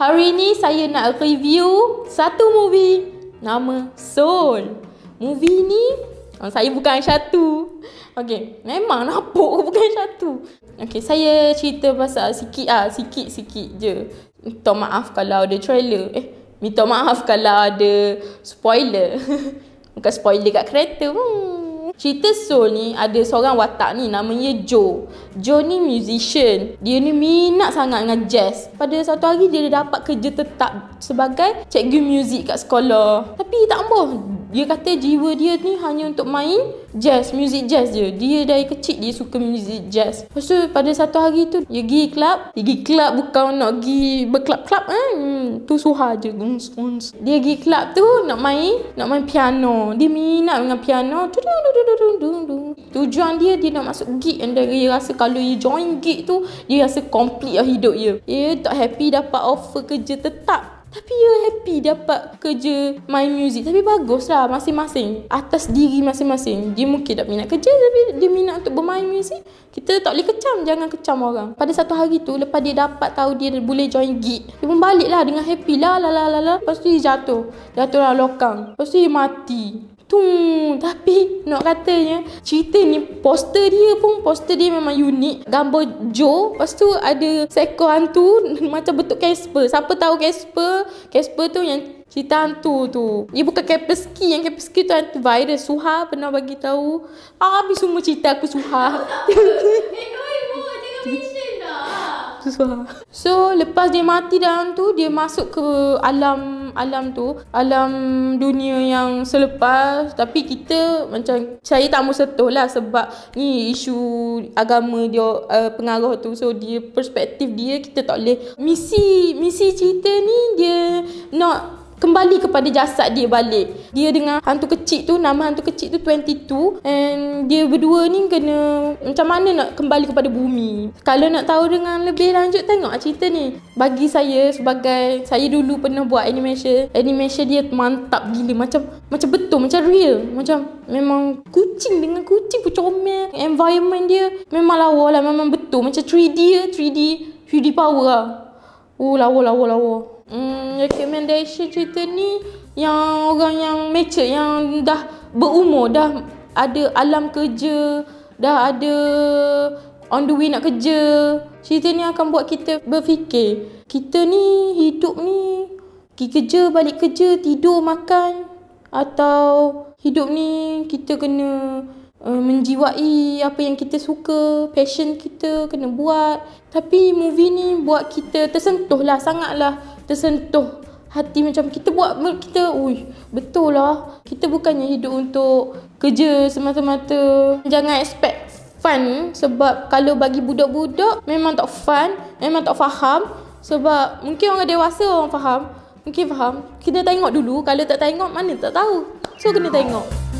Hari ini saya nak review satu movie nama Soul. Movie ni oh, saya bukan satu. Okey, memang napuk bukan satu. Okey, saya cerita pasal sikit ah, sikit-sikit je. Minta maaf kalau ada trailer. Eh, minta maaf kalau ada spoiler. bukan spoiler kat kereta pun. Hmm. Cerita Soul ni ada seorang watak ni namanya Joe. Joe ni musician. Dia ni minat sangat dengan jazz. Pada satu hari dia dapat kerja tetap sebagai cikgu muzik kat sekolah. Tapi tak ambuh. Dia kata jiwa dia ni hanya untuk main jazz, music jazz je. Dia dari kecil dia suka music jazz. Lepas tu pada satu hari tu dia pergi club. Dia pergi club bukan nak pergi berklub-klub kan. Eh? Hmm, tu suha je. Uns, uns. Dia pergi club tu nak main nak main piano. Dia minat dengan piano. Tujuan dia dia nak masuk gig and dia rasa kalau dia join gig tu dia rasa complete lah hidup dia. Dia tak happy dapat offer kerja tetap. Tapi you ya, happy dapat kerja main music. Tapi baguslah masing-masing. Atas diri masing-masing. Dia mungkin tak minat kerja tapi dia minat untuk bermain music. Kita tak boleh kecam. Jangan kecam orang. Pada satu hari tu, lepas dia dapat tahu dia boleh join gig. Dia pun lah dengan happy lah. Lala, lala. Lepas tu dia jatuh. Jatuh lah lokang. Lepas tu dia mati. Tung. Tapi nak katanya cerita ni poster dia pun poster dia memang unik. Gambar Joe. Lepas tu ada seekor hantu macam bentuk Casper. Siapa tahu Casper? Casper tu yang cerita hantu tu. Dia bukan Kepeski. Yang Kepeski tu hantu virus. Suha pernah bagi tahu. Ah, habis semua cerita aku Suha. Eh, Suha. So lepas dia mati dalam tu dia masuk ke alam alam tu alam dunia yang selepas tapi kita macam saya tak mau setuh lah sebab ni isu agama dia uh, pengaruh tu so dia perspektif dia kita tak boleh misi misi cerita ni dia not kembali kepada jasad dia balik. Dia dengan hantu kecil tu, nama hantu kecil tu 22 and dia berdua ni kena macam mana nak kembali kepada bumi. Kalau nak tahu dengan lebih lanjut tengok cerita ni. Bagi saya sebagai saya dulu pernah buat animation. Animation dia mantap gila macam macam betul macam real. Macam memang kucing dengan kucing pucomel. Environment dia memang lawa lah memang betul macam 3D 3D 3D power lah. Oh lawa lawa lawa. Hmm recommendation cerita ni yang orang yang mature yang dah berumur dah ada alam kerja, dah ada on the way nak kerja. Cerita ni akan buat kita berfikir. Kita ni hidup ni pergi kerja, balik kerja, tidur, makan atau hidup ni kita kena Eh, menjiwai apa yang kita suka, passion kita kena buat. Tapi movie ni buat kita tersentuh lah, sangat lah tersentuh hati macam kita buat kita ui betul lah kita bukannya hidup untuk kerja semata-mata jangan expect fun sebab kalau bagi budak-budak memang tak fun memang tak faham sebab mungkin orang dewasa orang faham mungkin faham kita tengok dulu kalau tak tengok mana tak tahu so kena tengok